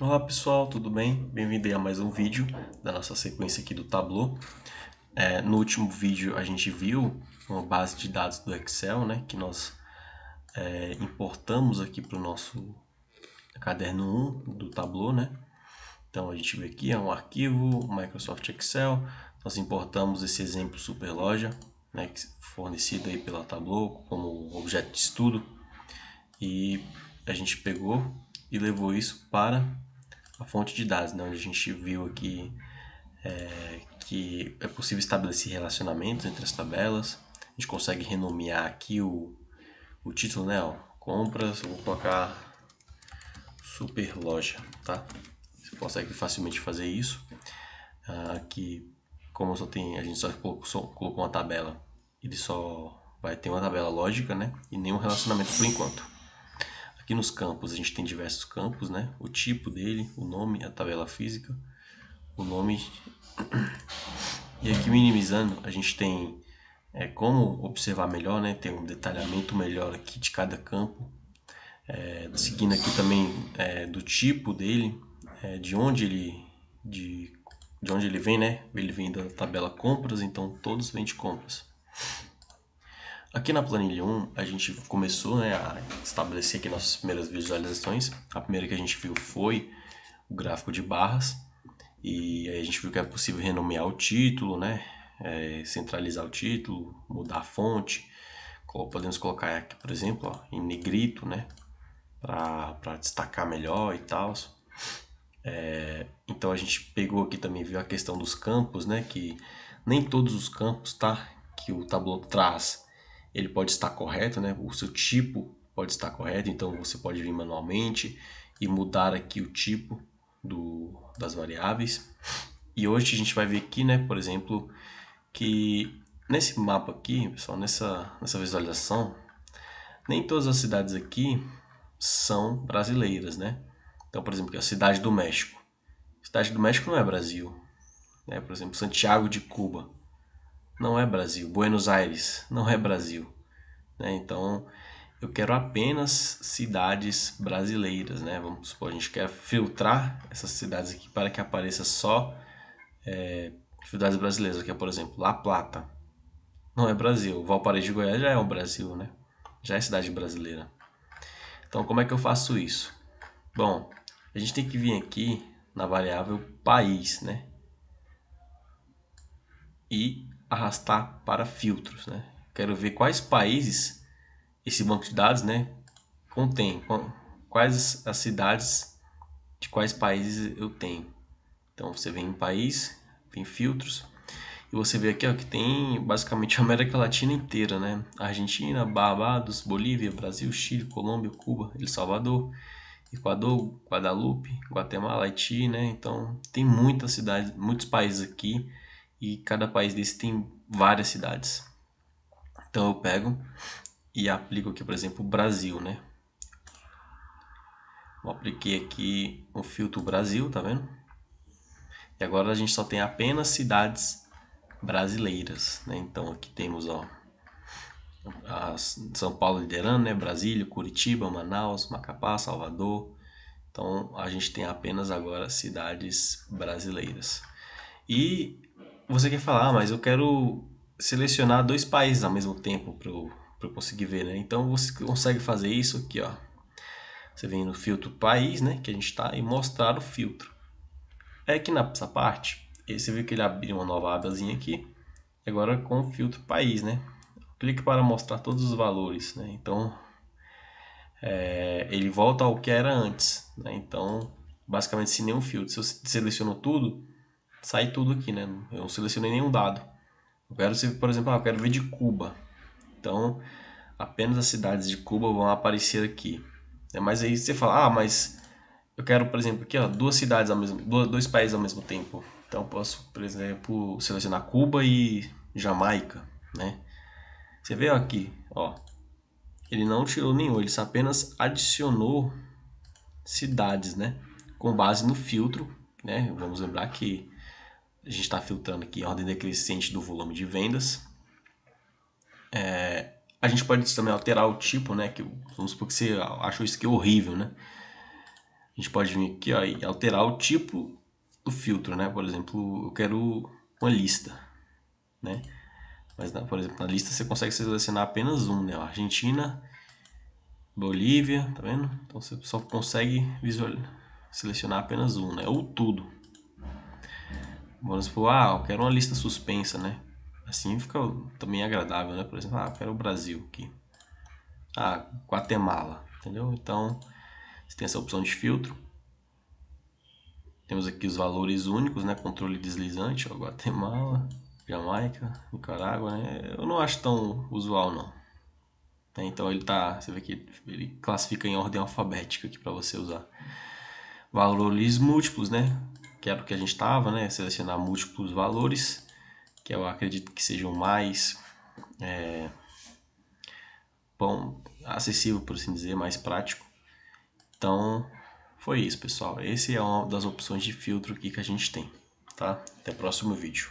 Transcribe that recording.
Olá pessoal, tudo bem? Bem-vindo a mais um vídeo da nossa sequência aqui do Tableau. É, no último vídeo a gente viu uma base de dados do Excel, né, que nós é, importamos aqui para o nosso caderno 1 do Tableau, né? Então a gente vê aqui é um arquivo Microsoft Excel, nós importamos esse exemplo Superloja, né, fornecido aí pela Tableau como objeto de estudo e a gente pegou e levou isso para a fonte de dados, né, onde a gente viu aqui é, que é possível estabelecer relacionamentos entre as tabelas. A gente consegue renomear aqui o, o título, né? Ó, compras, eu vou colocar super loja, tá? Você consegue facilmente fazer isso. Ah, aqui, como só tem, a gente só colocou, só colocou uma tabela, ele só vai ter uma tabela lógica, né? E nenhum relacionamento por enquanto. Aqui nos campos, a gente tem diversos campos, né? O tipo dele, o nome, a tabela física, o nome. E aqui minimizando, a gente tem é, como observar melhor, né? Tem um detalhamento melhor aqui de cada campo. É, seguindo aqui também é, do tipo dele, é, de onde ele de, de onde ele vem, né? Ele vem da tabela compras, então todos vêm de compras. Aqui na planilha 1, a gente começou né, a estabelecer aqui nossas primeiras visualizações. A primeira que a gente viu foi o gráfico de barras. E aí a gente viu que é possível renomear o título, né? É, centralizar o título, mudar a fonte. Podemos colocar aqui, por exemplo, ó, em negrito, né? Para destacar melhor e tal. É, então a gente pegou aqui também, viu a questão dos campos, né? Que nem todos os campos, tá? Que o tableau traz ele pode estar correto, né? O seu tipo pode estar correto, então você pode vir manualmente e mudar aqui o tipo do, das variáveis. E hoje a gente vai ver aqui, né, por exemplo, que nesse mapa aqui, pessoal, nessa, nessa visualização, nem todas as cidades aqui são brasileiras, né? Então, por exemplo, a cidade do México. cidade do México não é Brasil, né? Por exemplo, Santiago de Cuba não é Brasil. Buenos Aires não é Brasil. Né? Então eu quero apenas cidades brasileiras, né? Vamos supor, a gente quer filtrar essas cidades aqui para que apareça só é, cidades brasileiras. Aqui, é, por exemplo, La Plata não é Brasil. Valparaíso de Goiás já é o Brasil, né? Já é cidade brasileira. Então, como é que eu faço isso? Bom, a gente tem que vir aqui na variável país, né? E arrastar para filtros. Né? Quero ver quais países esse banco de dados né, contém, quais as cidades de quais países eu tenho. Então você vem em país, vem filtros, e você vê aqui ó, que tem basicamente a América Latina inteira, né? Argentina, Barbados, Bolívia, Brasil, Chile, Colômbia, Cuba, El Salvador, Equador, Guadalupe, Guatemala, Haiti, né? Então tem muitas cidades, muitos países aqui e cada país desse tem várias cidades. Então eu pego e aplico aqui, por exemplo, Brasil, né? Eu apliquei aqui o filtro Brasil, tá vendo? E agora a gente só tem apenas cidades brasileiras, né? Então aqui temos, ó, São Paulo liderando, né? Brasília, Curitiba, Manaus, Macapá, Salvador. Então a gente tem apenas agora cidades brasileiras. E você quer falar, ah, mas eu quero selecionar dois países ao mesmo tempo para eu, conseguir ver, né? Então você consegue fazer isso aqui, ó. Você vem no filtro país, né? Que a gente está e mostrar o filtro. É que nessa parte, você viu que ele abriu uma nova abazinha aqui. Agora com o filtro país, né? Clique para mostrar todos os valores, né? Então, é, ele volta ao que era antes, né? Então, basicamente sem nenhum filtro. Se você selecionou tudo, sai tudo aqui, né? Eu não selecionei nenhum dado. Eu quero, ver, por exemplo, ah, eu quero ver de Cuba. Então, apenas as cidades de Cuba vão aparecer aqui. É, mas aí você fala, ah, mas eu quero, por exemplo, aqui, ó, duas cidades ao mesmo, duas, dois países ao mesmo tempo. Então, eu posso, por exemplo, selecionar Cuba e Jamaica, né? Você vê ó, aqui, ó, ele não tirou nenhum, ele só apenas adicionou cidades, né? Com base no filtro, né? Vamos lembrar que a gente está filtrando aqui a ordem decrescente do volume de vendas. É, a gente pode também alterar o tipo, né? Que, vamos supor que você achou isso aqui horrível, né? A gente pode vir aqui ó, e alterar o tipo do filtro, né? Por exemplo, eu quero uma lista, né? Mas, por exemplo, na lista você consegue selecionar apenas um, né? Argentina, Bolívia, tá vendo? Então você só consegue visual selecionar apenas um, né? Ou tudo. Vamos supor, ah, eu quero uma lista suspensa, né? Assim fica também agradável, né? Por exemplo, ah, eu quero o Brasil aqui. Ah, Guatemala, entendeu? Então, você tem essa opção de filtro. Temos aqui os valores únicos, né? Controle deslizante, ó, Guatemala, Jamaica, Nicarágua, né? Eu não acho tão usual, não. Né? Então ele tá, você vê que ele classifica em ordem alfabética aqui para você usar. Valores múltiplos, né? que era o que a gente estava, né? Selecionar múltiplos valores, que eu acredito que sejam mais é, bom, acessível, por assim dizer, mais prático. Então, foi isso, pessoal. Esse é uma das opções de filtro aqui que a gente tem, tá? Até o próximo vídeo.